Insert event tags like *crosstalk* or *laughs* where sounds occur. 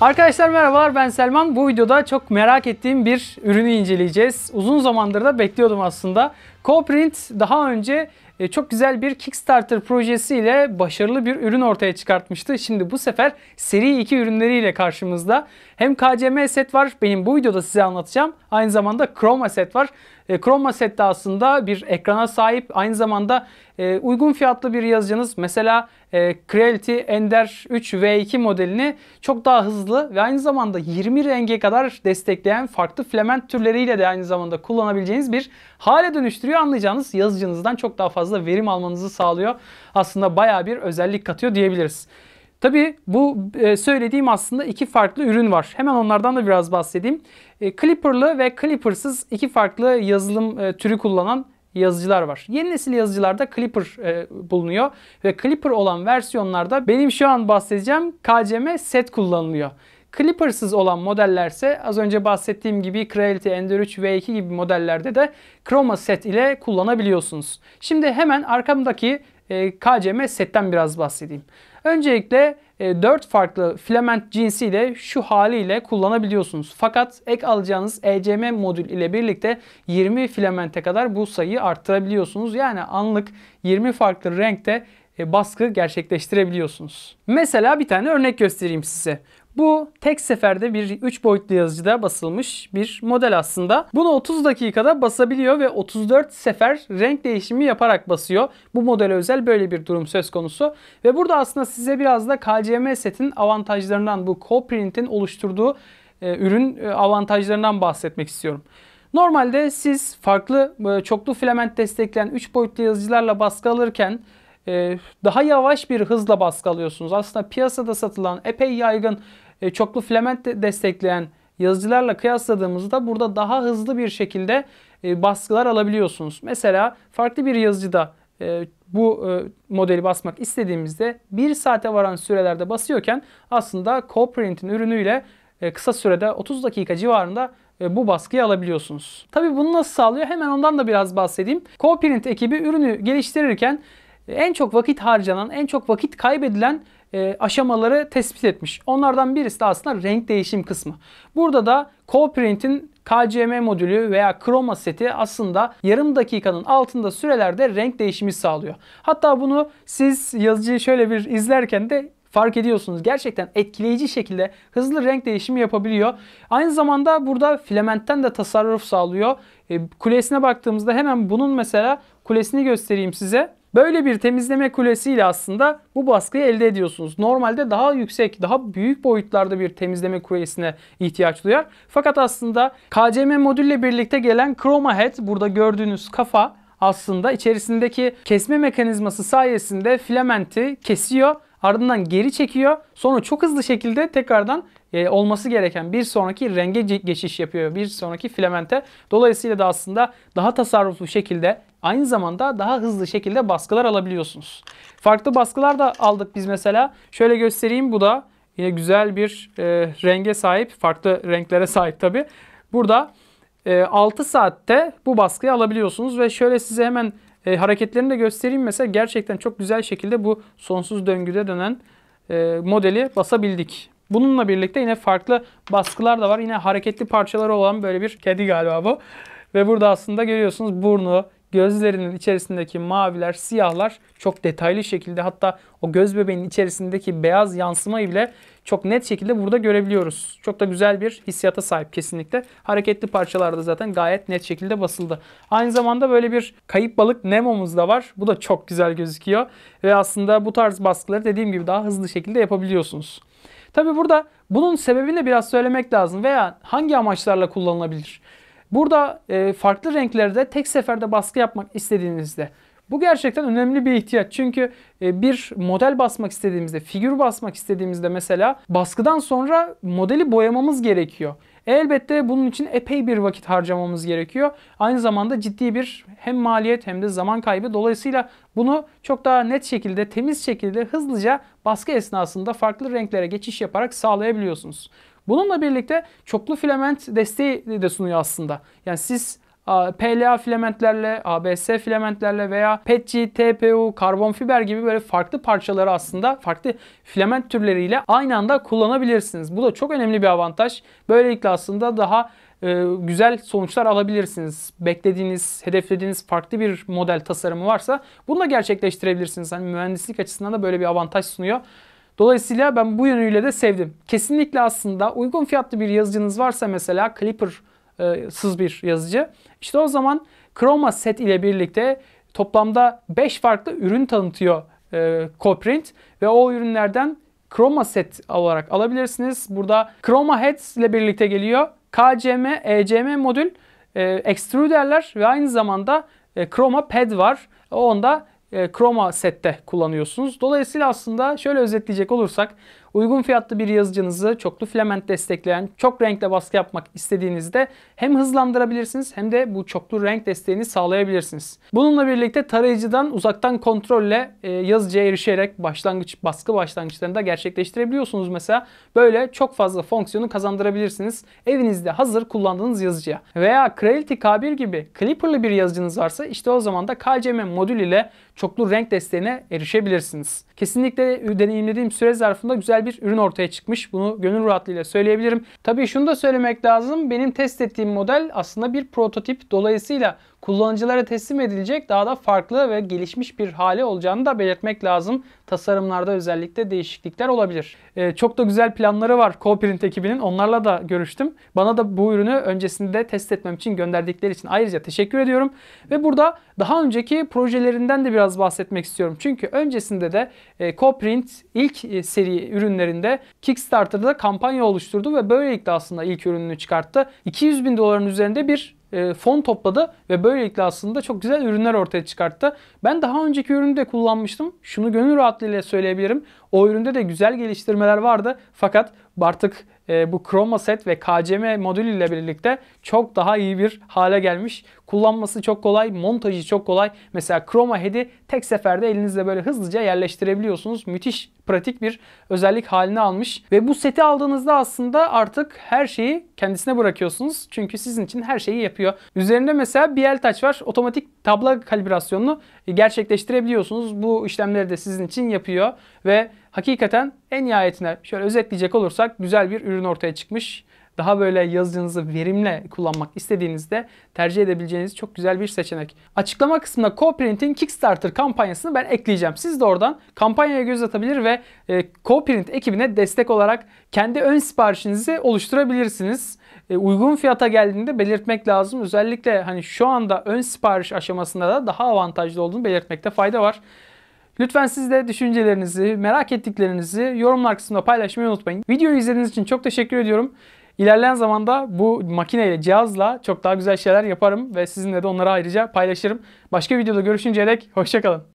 Arkadaşlar merhabalar ben Selman. Bu videoda çok merak ettiğim bir ürünü inceleyeceğiz. Uzun zamandır da bekliyordum aslında. Coprint daha önce e, çok güzel bir Kickstarter projesiyle başarılı bir ürün ortaya çıkartmıştı. Şimdi bu sefer seri 2 ürünleriyle karşımızda. Hem KCM set var benim bu videoda size anlatacağım. Aynı zamanda Chroma set var. E, Chroma set de aslında bir ekrana sahip. Aynı zamanda e, uygun fiyatlı bir yazıcınız mesela e, Creality Ender 3 V2 modelini çok daha hızlı ve aynı zamanda 20 renge kadar destekleyen farklı filament türleriyle de aynı zamanda kullanabileceğiniz bir hale dönüştürüyor. Anlayacağınız yazıcınızdan çok daha fazla fazla verim almanızı sağlıyor. Aslında baya bir özellik katıyor diyebiliriz. Tabi bu e, söylediğim aslında iki farklı ürün var. Hemen onlardan da biraz bahsedeyim. E, Clipper'lı ve Clipper'sız iki farklı yazılım e, türü kullanan yazıcılar var. Yeni nesil yazıcılarda Clipper e, bulunuyor ve Clipper olan versiyonlarda benim şu an bahsedeceğim KCM set kullanılıyor. Clippers'ız olan modellerse az önce bahsettiğim gibi Creality Ender 3 V2 gibi modellerde de Chroma Set ile kullanabiliyorsunuz. Şimdi hemen arkamdaki e, KCM setten biraz bahsedeyim. Öncelikle 4 e, farklı filament cinsiyle şu haliyle kullanabiliyorsunuz. Fakat ek alacağınız ECM modül ile birlikte 20 filamente kadar bu sayıyı arttırabiliyorsunuz. Yani anlık 20 farklı renkte e, baskı gerçekleştirebiliyorsunuz. Mesela bir tane örnek göstereyim size. Bu tek seferde bir 3 boyutlu yazıcıda basılmış bir model aslında. Bunu 30 dakikada basabiliyor ve 34 sefer renk değişimi yaparak basıyor. Bu modele özel böyle bir durum söz konusu. Ve burada aslında size biraz da KCM setin avantajlarından bu Coprint'in oluşturduğu e, ürün e, avantajlarından bahsetmek istiyorum. Normalde siz farklı e, çoklu filament destekleyen 3 boyutlu yazıcılarla baskı alırken e, daha yavaş bir hızla baskı alıyorsunuz. Aslında piyasada satılan epey yaygın e, çoklu filament destekleyen yazıcılarla kıyasladığımızda burada daha hızlı bir şekilde e, baskılar alabiliyorsunuz. Mesela farklı bir yazıcıda e, bu modeli basmak istediğimizde 1 saate varan sürelerde basıyorken aslında Coprint'in ürünüyle kısa sürede 30 dakika civarında bu baskıyı alabiliyorsunuz. Tabii bunu nasıl sağlıyor? Hemen ondan da biraz bahsedeyim. Coprint ekibi ürünü geliştirirken en çok vakit harcanan, en çok vakit kaybedilen e, aşamaları tespit etmiş. Onlardan birisi de aslında renk değişim kısmı. Burada da Coprint'in KCM modülü veya kroma seti aslında yarım dakikanın altında sürelerde renk değişimi sağlıyor. Hatta bunu siz yazıcıyı şöyle bir izlerken de fark ediyorsunuz. Gerçekten etkileyici şekilde hızlı renk değişimi yapabiliyor. Aynı zamanda burada filamentten de tasarruf sağlıyor. E, kulesine baktığımızda hemen bunun mesela kulesini göstereyim size. Böyle bir temizleme kulesiyle aslında bu baskıyı elde ediyorsunuz. Normalde daha yüksek, daha büyük boyutlarda bir temizleme kulesine ihtiyaç duyar. Fakat aslında KCM modülle birlikte gelen Chroma Head, burada gördüğünüz kafa aslında içerisindeki kesme mekanizması sayesinde filamenti kesiyor ardından geri çekiyor. Sonra çok hızlı şekilde tekrardan e, olması gereken bir sonraki renge geçiş yapıyor. Bir sonraki filamente. Dolayısıyla da aslında daha tasarruflu şekilde aynı zamanda daha hızlı şekilde baskılar alabiliyorsunuz. Farklı baskılar da aldık biz mesela. Şöyle göstereyim bu da yine güzel bir e, renge sahip. Farklı renklere *laughs* sahip tabi. Burada e, 6 saatte bu baskıyı alabiliyorsunuz ve şöyle size hemen e, hareketlerini de göstereyim. Mesela gerçekten çok güzel şekilde bu sonsuz döngüde dönen e, modeli basabildik. Bununla birlikte yine farklı baskılar da var. Yine hareketli parçaları olan böyle bir kedi galiba bu. Ve burada aslında görüyorsunuz burnu, gözlerinin içerisindeki maviler, siyahlar çok detaylı şekilde hatta o göz bebeğinin içerisindeki beyaz yansımayı bile çok net şekilde burada görebiliyoruz. Çok da güzel bir hissiyata sahip kesinlikle. Hareketli parçalarda zaten gayet net şekilde basıldı. Aynı zamanda böyle bir kayıp balık Nemo'muz da var. Bu da çok güzel gözüküyor. Ve aslında bu tarz baskıları dediğim gibi daha hızlı şekilde yapabiliyorsunuz. Tabi burada bunun sebebini biraz söylemek lazım veya hangi amaçlarla kullanılabilir? Burada e, farklı renklerde tek seferde baskı yapmak istediğinizde bu gerçekten önemli bir ihtiyaç. Çünkü e, bir model basmak istediğimizde, figür basmak istediğimizde mesela baskıdan sonra modeli boyamamız gerekiyor. Elbette bunun için epey bir vakit harcamamız gerekiyor. Aynı zamanda ciddi bir hem maliyet hem de zaman kaybı. Dolayısıyla bunu çok daha net şekilde, temiz şekilde hızlıca baskı esnasında farklı renklere geçiş yaparak sağlayabiliyorsunuz. Bununla birlikte çoklu filament desteği de sunuyor aslında. Yani siz PLA filamentlerle, ABS filamentlerle veya PETG, TPU, karbon fiber gibi böyle farklı parçaları aslında farklı filament türleriyle aynı anda kullanabilirsiniz. Bu da çok önemli bir avantaj. Böylelikle aslında daha e, güzel sonuçlar alabilirsiniz. Beklediğiniz, hedeflediğiniz farklı bir model tasarımı varsa bunu da gerçekleştirebilirsiniz. Hani mühendislik açısından da böyle bir avantaj sunuyor. Dolayısıyla ben bu yönüyle de sevdim. Kesinlikle aslında uygun fiyatlı bir yazıcınız varsa mesela Clipper e, sız bir yazıcı. İşte o zaman Chroma set ile birlikte toplamda 5 farklı ürün tanıtıyor e, Coprint ve o ürünlerden Chroma set olarak alabilirsiniz. Burada Chroma Heads ile birlikte geliyor. KCM, ECM modül, e, extruderler ve aynı zamanda e, Chroma Pad var. Onda e, Chroma sette kullanıyorsunuz. Dolayısıyla aslında şöyle özetleyecek olursak Uygun fiyatlı bir yazıcınızı çoklu filament destekleyen çok renkle baskı yapmak istediğinizde hem hızlandırabilirsiniz hem de bu çoklu renk desteğini sağlayabilirsiniz. Bununla birlikte tarayıcıdan uzaktan kontrolle e, yazıcıya erişerek başlangıç baskı başlangıçlarını da gerçekleştirebiliyorsunuz mesela. Böyle çok fazla fonksiyonu kazandırabilirsiniz evinizde hazır kullandığınız yazıcıya. Veya Creality K1 gibi Clipper'lı bir yazıcınız varsa işte o zaman da KCM modül ile çoklu renk desteğine erişebilirsiniz. Kesinlikle deneyimlediğim süre zarfında güzel güzel bir ürün ortaya çıkmış. Bunu gönül rahatlığıyla söyleyebilirim. Tabii şunu da söylemek lazım. Benim test ettiğim model aslında bir prototip. Dolayısıyla kullanıcılara teslim edilecek daha da farklı ve gelişmiş bir hali olacağını da belirtmek lazım. Tasarımlarda özellikle değişiklikler olabilir. Ee, çok da güzel planları var Coprint ekibinin. Onlarla da görüştüm. Bana da bu ürünü öncesinde test etmem için gönderdikleri için ayrıca teşekkür ediyorum. Ve burada daha önceki projelerinden de biraz bahsetmek istiyorum. Çünkü öncesinde de e, Coprint ilk e, seri ürünlerinde Kickstarter'da kampanya oluşturdu ve böylelikle aslında ilk ürününü çıkarttı. 200 bin doların üzerinde bir e, fon topladı ve böylelikle aslında çok güzel ürünler ortaya çıkarttı. Ben daha önceki ürünü de kullanmıştım. Şunu gönül rahatlığıyla söyleyebilirim. O üründe de güzel geliştirmeler vardı. Fakat artık ee, bu Chroma set ve KCM modülü ile birlikte çok daha iyi bir hale gelmiş. Kullanması çok kolay, montajı çok kolay. Mesela Chroma Head'i tek seferde elinizle böyle hızlıca yerleştirebiliyorsunuz. Müthiş pratik bir özellik haline almış. Ve bu seti aldığınızda aslında artık her şeyi kendisine bırakıyorsunuz. Çünkü sizin için her şeyi yapıyor. Üzerinde mesela BL Touch var. Otomatik tabla kalibrasyonunu gerçekleştirebiliyorsunuz. Bu işlemleri de sizin için yapıyor ve hakikaten en nihayetine şöyle özetleyecek olursak güzel bir ürün ortaya çıkmış. Daha böyle yazıcınızı verimle kullanmak istediğinizde tercih edebileceğiniz çok güzel bir seçenek. Açıklama kısmında CoPrint'in Kickstarter kampanyasını ben ekleyeceğim. Siz de oradan kampanyaya göz atabilir ve e, CoPrint ekibine destek olarak kendi ön siparişinizi oluşturabilirsiniz. E, uygun fiyata geldiğinde belirtmek lazım. Özellikle hani şu anda ön sipariş aşamasında da daha avantajlı olduğunu belirtmekte fayda var. Lütfen siz de düşüncelerinizi, merak ettiklerinizi yorumlar kısmında paylaşmayı unutmayın. Videoyu izlediğiniz için çok teşekkür ediyorum. İlerleyen zamanda bu makineyle, cihazla çok daha güzel şeyler yaparım ve sizinle de onları ayrıca paylaşırım. Başka videoda görüşünceye dek hoşçakalın.